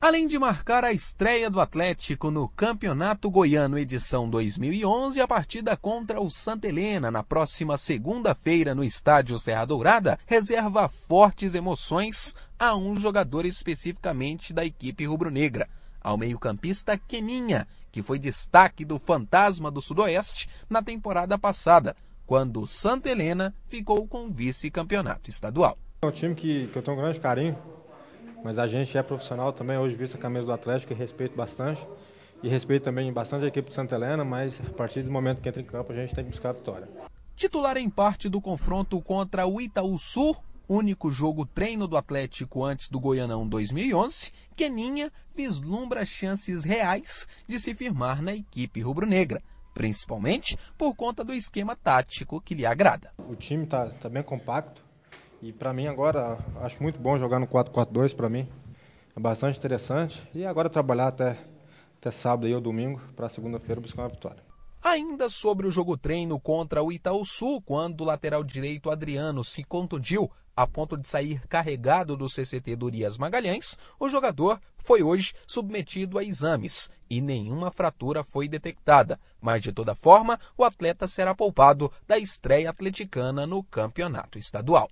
além de marcar a estreia do Atlético no Campeonato Goiano edição 2011, a partida contra o Santa Helena na próxima segunda-feira no estádio Serra Dourada reserva fortes emoções a um jogador especificamente da equipe rubro-negra, ao meio-campista Keninha, que foi destaque do Fantasma do Sudoeste na temporada passada, quando Santa Helena ficou com o vice-campeonato estadual. É um time que, que eu tenho um grande carinho, mas a gente é profissional também, hoje visto a camisa do Atlético e respeito bastante. E respeito também bastante a equipe de Santa Helena, mas a partir do momento que entra em campo a gente tem que buscar a vitória. Titular em parte do confronto contra o Itaú Sul, único jogo treino do Atlético antes do Goianão 2011, Keninha vislumbra chances reais de se firmar na equipe rubro-negra, principalmente por conta do esquema tático que lhe agrada. O time está tá bem compacto, e para mim agora, acho muito bom jogar no 4-4-2 para mim. É bastante interessante. E agora trabalhar até, até sábado e ou domingo para segunda-feira buscar uma vitória. Ainda sobre o jogo treino contra o Itaú Sul, quando o lateral direito Adriano se contundiu a ponto de sair carregado do CCT Dorias Magalhães, o jogador foi hoje submetido a exames e nenhuma fratura foi detectada. Mas, de toda forma, o atleta será poupado da estreia atleticana no campeonato estadual.